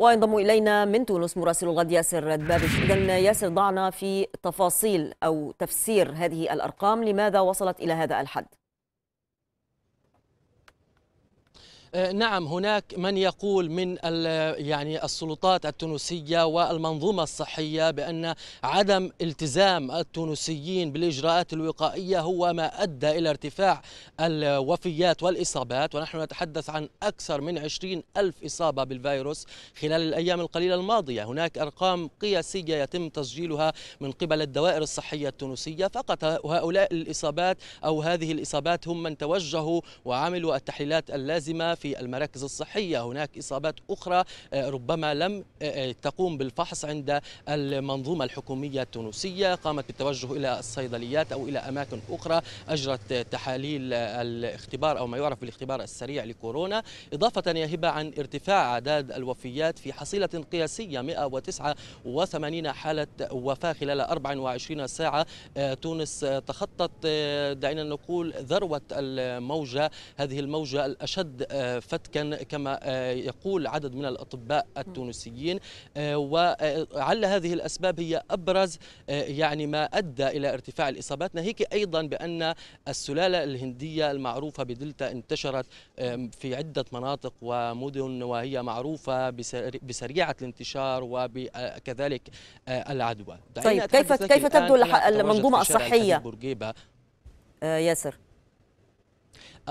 وينضم إلينا من تونس مراسل الغد ياسر دبابش إذا ياسر ضعنا في تفاصيل أو تفسير هذه الأرقام لماذا وصلت إلى هذا الحد آه، نعم هناك من يقول من يعني السلطات التونسية والمنظومة الصحية بأن عدم التزام التونسيين بالإجراءات الوقائية هو ما أدى إلى ارتفاع الوفيات والإصابات ونحن نتحدث عن أكثر من 20 ألف إصابة بالفيروس خلال الأيام القليلة الماضية هناك أرقام قياسية يتم تسجيلها من قبل الدوائر الصحية التونسية فقط هؤلاء الإصابات أو هذه الإصابات هم من توجهوا وعملوا التحليلات اللازمة في المراكز الصحية هناك إصابات أخرى آه، ربما لم آه، آه، تقوم بالفحص عند المنظومة الحكومية التونسية قامت بالتوجه إلى الصيدليات أو إلى أماكن أخرى أجرت تحاليل الاختبار أو ما يعرف بالاختبار السريع لكورونا إضافة يا هبة عن ارتفاع أعداد الوفيات في حصيلة قياسية 189 حالة وفاة خلال 24 ساعة تونس تخطت دعينا نقول ذروة الموجة هذه الموجة الأشد فتكا كما آه، يقول عدد من الأطباء التونسيين آه، وعل آه، هذه الأسباب هي أبرز يعني ما أدى إلى ارتفاع الإصابات ناهيك أيضا بأن السلالة الهندية المعروفة بدلتا انتشرت في عدة مناطق ومدن وهي معروفة بسريعة الانتشار وكذلك العدوى طيب كيف كيف تبدو المنظومة الصحية ياسر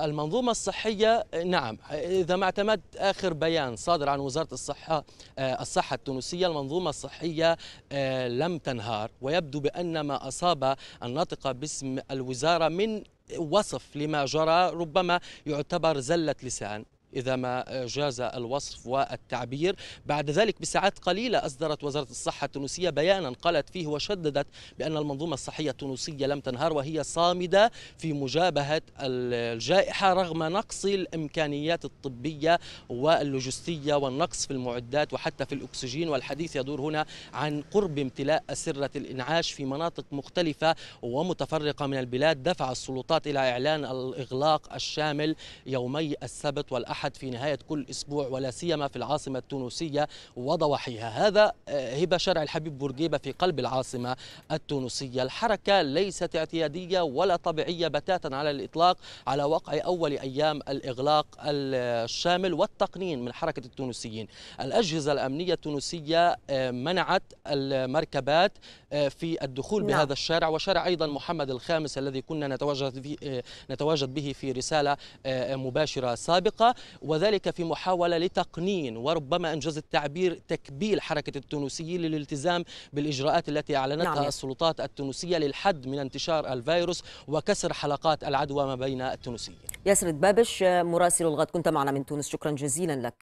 المنظومة الصحية نعم إذا ما اعتمدت آخر بيان صادر عن وزارة الصحة آه، الصحة التونسية المنظومة الصحية آه، لم تنهار ويبدو بأن ما أصاب الناطقة باسم الوزارة من وصف لما جرى ربما يعتبر زلة لسان إذا ما جاز الوصف والتعبير بعد ذلك بساعات قليلة أصدرت وزارة الصحة التونسية بيانا قالت فيه وشددت بأن المنظومة الصحية التونسية لم تنهار وهي صامدة في مجابهة الجائحة رغم نقص الإمكانيات الطبية واللوجستية والنقص في المعدات وحتى في الأكسجين والحديث يدور هنا عن قرب امتلاء أسرة الإنعاش في مناطق مختلفة ومتفرقة من البلاد دفع السلطات إلى إعلان الإغلاق الشامل يومي السبت والأحد الأحد في نهاية كل أسبوع ولا سيما في العاصمة التونسية وضواحيها هذا آه، هبة شارع الحبيب بورقيبة في قلب العاصمة التونسية الحركة ليست اعتيادية ولا طبيعية بتاتا على الإطلاق على وقع أول أيام الإغلاق الشامل والتقنين من حركة التونسيين الأجهزة الأمنية التونسية آه، منعت المركبات آه، في الدخول نعم. بهذا الشارع وشارع أيضا محمد الخامس الذي كنا نتواجد, في نتواجد به في رسالة مباشرة سابقة وذلك في محاولة لتقنين وربما أنجز التعبير تكبيل حركة التونسيين للالتزام بالإجراءات التي أعلنتها نعم. السلطات التونسية للحد من انتشار الفيروس وكسر حلقات العدوى ما بين التونسيين ياسر بابش مراسل الغد كنت معنا من تونس شكرا جزيلا لك